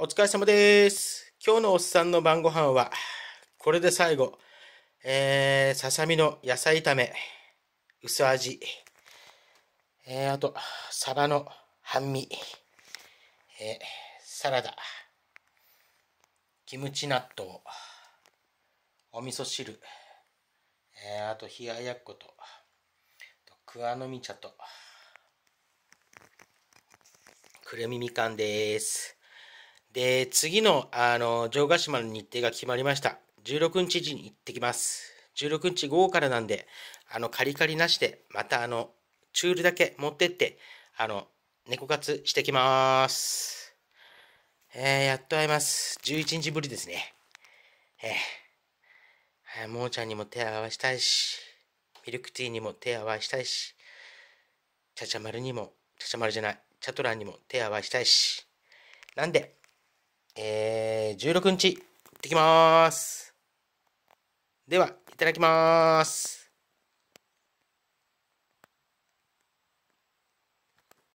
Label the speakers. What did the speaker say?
Speaker 1: お疲れ様です。今日のおっさんの晩ご飯は、これで最後。えー、ささみの野菜炒め、薄味。えー、あと、サバの半身。えー、サラダ。キムチ納豆。お味噌汁。えー、あと、冷ややっこと。桑のみ茶と。くるみみかんです。で、次の、あの、城ヶ島の日程が決まりました。16日に行ってきます。16日午後からなんで、あの、カリカリなしで、またあの、チュールだけ持ってって、あの、猫活してきます。えー、やっと会えます。11日ぶりですね。えー、もーちゃんにも手合わしたいし、ミルクティーにも手合わしたいし、ちゃちゃ丸にも、ちゃちゃ丸じゃない、チャトランにも手合わしたいし、なんで、えー、16日、行ってきます。では、いただきます。